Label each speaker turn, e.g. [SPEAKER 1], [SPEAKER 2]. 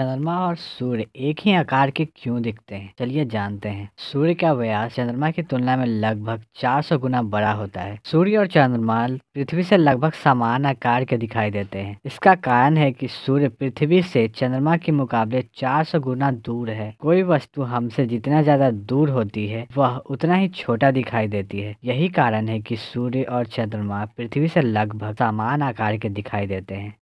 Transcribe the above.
[SPEAKER 1] चंद्रमा और सूर्य एक ही आकार के क्यों दिखते हैं चलिए जानते हैं सूर्य का व्यास चंद्रमा की तुलना में लगभग 400 गुना बड़ा होता है सूर्य और चंद्रमा पृथ्वी से लगभग समान आकार के दिखाई देते हैं इसका कारण है कि सूर्य पृथ्वी से चंद्रमा के मुकाबले 400 गुना दूर है कोई वस्तु हमसे जितना ज्यादा दूर होती है वह उतना ही छोटा दिखाई देती है यही कारण है की सूर्य और चंद्रमा पृथ्वी से लगभग समान आकार के दिखाई देते हैं